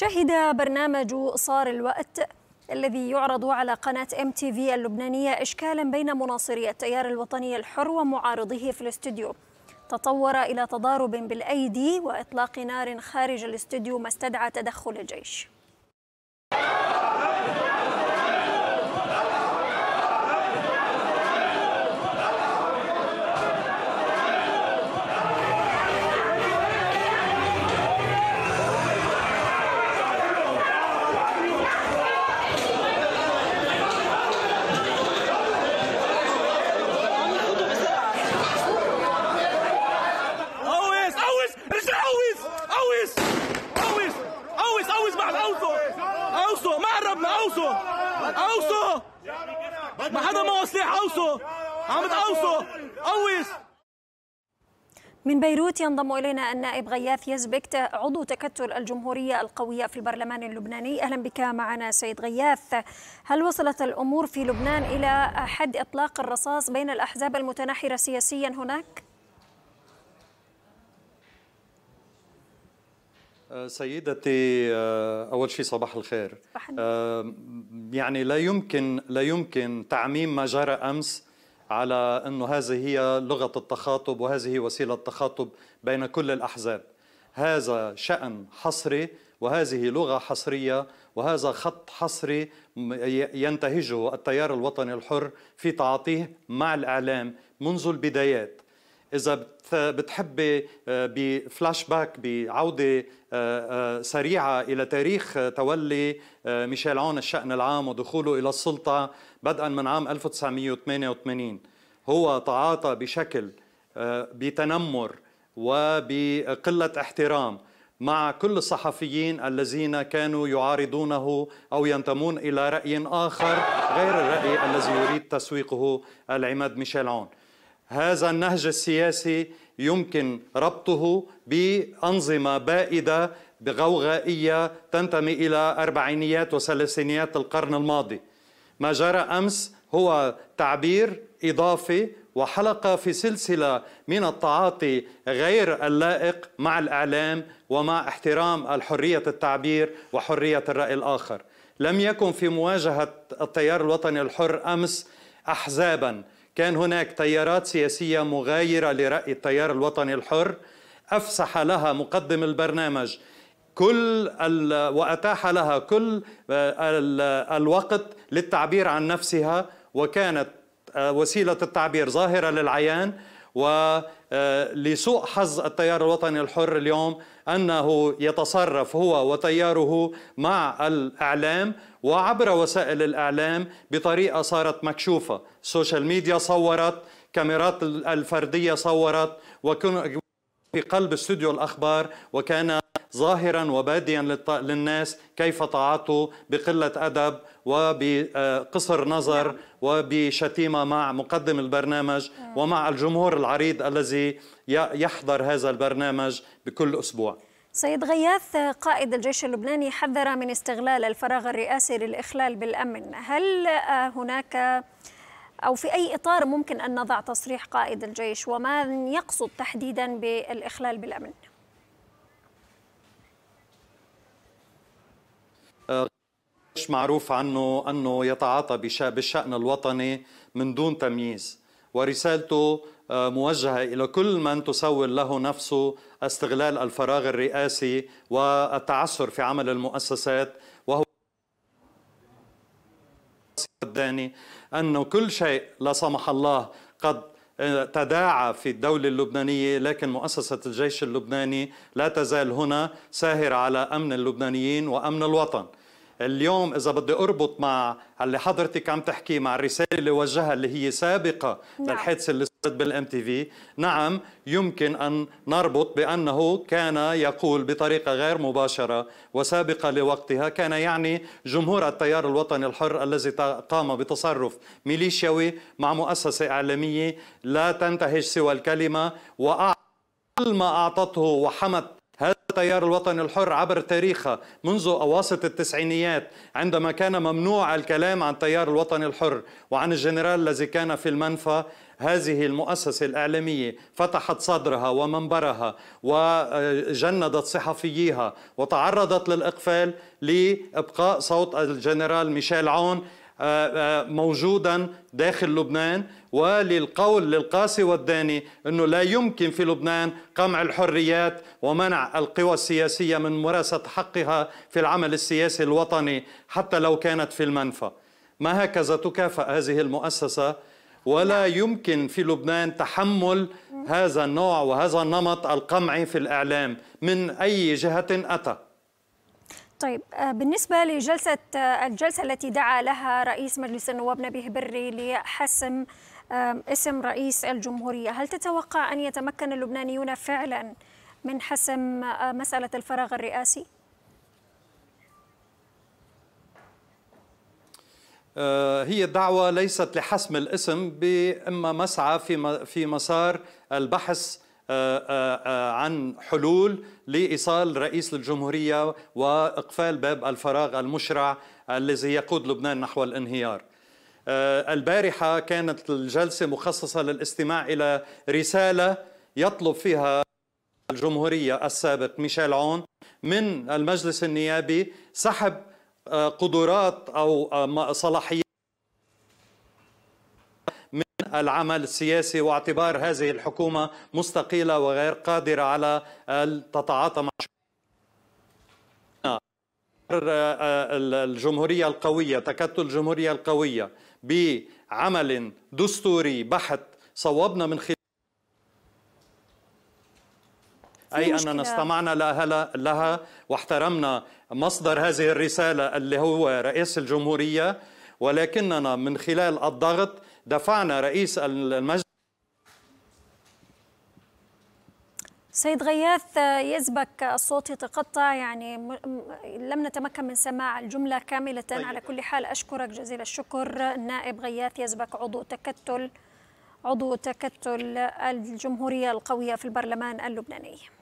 شهد برنامج صار الوقت الذي يعرض على قناة ام تي في اللبنانية إشكالا بين مناصري التيار الوطني الحر ومعارضيه في الاستوديو تطور إلى تضارب بالأيدي وإطلاق نار خارج الاستوديو ما استدعى تدخل الجيش حدا ما سلاح اوصه عم تقوصه قوص من بيروت ينضم الينا النائب غياث يزبكت عضو تكتل الجمهوريه القويه في البرلمان اللبناني اهلا بك معنا سيد غياث هل وصلت الامور في لبنان الى حد اطلاق الرصاص بين الاحزاب المتناحره سياسيا هناك؟ آه، سيدتي آه، اول شيء صباح الخير آه، يعني لا يمكن لا يمكن تعميم ما جرى امس على انه هذه هي لغه التخاطب وهذه وسيله التخاطب بين كل الاحزاب هذا شان حصري وهذه لغه حصريه وهذا خط حصري ينتهجه التيار الوطني الحر في تعاطيه مع الاعلام منذ البدايات اذا بتحبي آه، بفلاش باك بعوده آه، آه، سريعه الى تاريخ تولي ميشيل عون الشان العام ودخوله الى السلطه بدءا من عام 1988 هو تعاطى بشكل بتنمر وبقله احترام مع كل الصحفيين الذين كانوا يعارضونه او ينتمون الى راي اخر غير الراي الذي يريد تسويقه العماد ميشيل عون هذا النهج السياسي يمكن ربطه بأنظمة بائدة بغوغائية تنتمي إلى أربعينيات وثلاثينيات القرن الماضي ما جرى أمس هو تعبير إضافي وحلقة في سلسلة من التعاطي غير اللائق مع الإعلام ومع احترام الحرية التعبير وحرية الرأي الآخر لم يكن في مواجهة التيار الوطني الحر أمس أحزاباً كان هناك تيارات سياسية مغايرة لرأي التيار الوطني الحر أفسح لها مقدم البرنامج كل وأتاح لها كل آه، الوقت للتعبير عن نفسها وكانت آه، وسيلة التعبير ظاهرة للعيان ولسوء آه، حظ التيار الوطني الحر اليوم انه يتصرف هو وتياره مع الاعلام وعبر وسائل الاعلام بطريقه صارت مكشوفه، السوشيال ميديا صورت، كاميرات الفرديه صورت وكن في قلب استوديو الاخبار وكان ظاهرا وباديا للناس كيف تعاطوا بقله ادب وبقصر نظر نعم. وبشتيمة مع مقدم البرنامج نعم. ومع الجمهور العريض الذي يحضر هذا البرنامج بكل أسبوع سيد غياث قائد الجيش اللبناني حذر من استغلال الفراغ الرئاسي للإخلال بالأمن هل آه، هناك أو في أي إطار ممكن أن نضع تصريح قائد الجيش وما يقصد تحديدا بالإخلال بالأمن؟ مش معروف عنه أنه يتعاطى بالشأن الوطني من دون تمييز ورسالته آه، موجهة إلى كل من تسول له نفسه استغلال الفراغ الرئاسي والتعثر في عمل المؤسسات وهو الداني أنه كل شيء لا سمح الله قد آه، تداعى في الدولة اللبنانية لكن مؤسسة الجيش اللبناني لا تزال هنا ساهرة على أمن اللبنانيين وأمن الوطن اليوم اذا بدي اربط مع اللي حضرتك عم تحكي مع الرساله اللي وجهها اللي هي سابقه نعم. للحادثه اللي صارت بالام تي في نعم يمكن ان نربط بانه كان يقول بطريقه غير مباشره وسابقه لوقتها كان يعني جمهور التيار الوطني الحر الذي قام بتصرف ميليشياوي مع مؤسسه اعلاميه لا تنتهج سوى الكلمه واعطى كل ما اعطته وحمت التيار الوطني الحر عبر تاريخها منذ أواسط التسعينيات عندما كان ممنوع الكلام عن تيار الوطني الحر وعن الجنرال الذي كان في المنفى هذه المؤسسة الإعلامية فتحت صدرها ومنبرها وجندت صحفييها وتعرضت للإقفال لإبقاء صوت الجنرال ميشيل عون آه، آه، موجودا داخل لبنان وللقول للقاسي والداني انه لا يمكن في لبنان قمع الحريات ومنع القوى السياسيه من ممارسه حقها في العمل السياسي الوطني حتى لو كانت في المنفى. ما هكذا تكافأ هذه المؤسسه ولا يمكن في لبنان تحمل هذا النوع وهذا النمط القمعي في الاعلام من اي جهه اتى. طيب آه، بالنسبة لجلسة آه، الجلسة التي دعا لها رئيس مجلس النواب نبيه بري لحسم آه، اسم رئيس الجمهورية هل تتوقع أن يتمكن اللبنانيون فعلا من حسم مسألة الفراغ الرئاسي؟ هي الدعوة ليست لحسم الاسم بإما مسعى في في مسار البحث آه، آه، آه، عن حلول لايصال رئيس الجمهوريه واقفال باب الفراغ المشرع الذي يقود لبنان نحو الانهيار. البارحه كانت الجلسه مخصصه للاستماع الى رساله يطلب فيها الجمهوريه السابق ميشيل عون من المجلس النيابي سحب قدرات او صلاحيات العمل السياسي واعتبار هذه الحكومة مستقيلة وغير قادرة على أن تتعاطى مع الجمهورية القوية تكتل الجمهورية القوية بعمل دستوري بحت صوبنا من خلال أي أننا استمعنا لها, لها واحترمنا مصدر هذه الرسالة اللي هو رئيس الجمهورية ولكننا من خلال الضغط دفعنا رئيس المجلس سيد غياث يزبك الصوت يتقطع يعني لم نتمكن من سماع الجملة كاملة طيب. على كل حال أشكرك جزيل الشكر نائب غياث يزبك عضو تكتل عضو تكتل الجمهورية القوية في البرلمان اللبناني